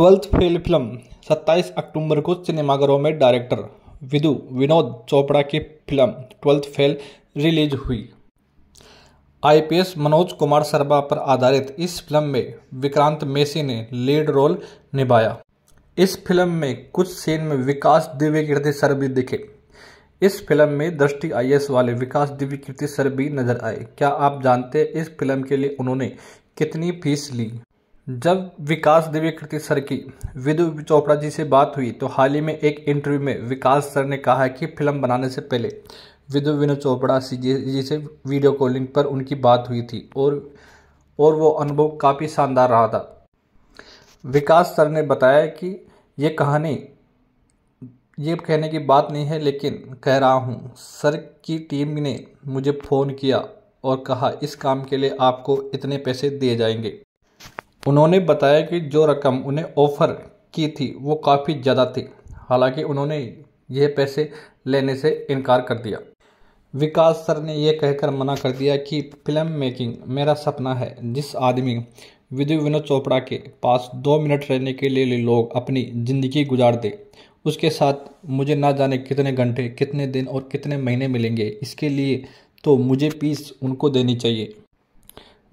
twelfth fail film 27 अक्टूबर को सिनेमाघरों में डायरेक्टर विदु विनोद चोपड़ा की फिल्म ट्वेल्थ फेल रिलीज हुई आईपीएस मनोज कुमार शर्मा पर आधारित इस फिल्म में विक्रांत मेसी ने लीड रोल निभाया इस फिल्म में कुछ सीन में विकास दिव्य कीर्ति सर भी दिखे इस फिल्म में दृष्टि आई वाले विकास दिव्य कीर्ति सर भी नजर आए क्या आप जानते हैं इस फिल्म के लिए उन्होंने कितनी फीस ली जब विकास दिव्य कृति सर की विदु चोपड़ा जी से बात हुई तो हाल ही में एक इंटरव्यू में विकास सर ने कहा कि फिल्म बनाने से पहले विदु विनोद चोपड़ा जी से वीडियो कॉलिंग पर उनकी बात हुई थी और और वो अनुभव काफ़ी शानदार रहा था विकास सर ने बताया कि ये कहानी ये कहने की बात नहीं है लेकिन कह रहा हूँ सर की टीम ने मुझे फ़ोन किया और कहा इस काम के लिए आपको इतने पैसे दिए जाएंगे उन्होंने बताया कि जो रकम उन्हें ऑफ़र की थी वो काफ़ी ज़्यादा थी हालांकि उन्होंने यह पैसे लेने से इनकार कर दिया विकास सर ने यह कहकर मना कर दिया कि फिल्म मेकिंग मेरा सपना है जिस आदमी विधु विनोद चोपड़ा के पास दो मिनट रहने के लिए लोग अपनी ज़िंदगी गुजार दे उसके साथ मुझे ना जाने कितने घंटे कितने दिन और कितने महीने मिलेंगे इसके लिए तो मुझे पीस उनको देनी चाहिए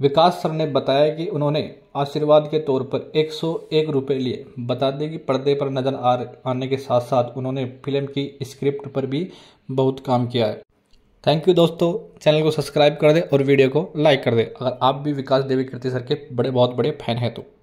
विकास सर ने बताया कि उन्होंने आशीर्वाद के तौर पर 101 रुपए लिए बता दें कि पर्दे पर नजर आ आने के साथ साथ उन्होंने फिल्म की स्क्रिप्ट पर भी बहुत काम किया है थैंक यू दोस्तों चैनल को सब्सक्राइब कर दें और वीडियो को लाइक कर दें अगर आप भी विकास देवी कीर्ति सर के बड़े बहुत बड़े फैन हैं तो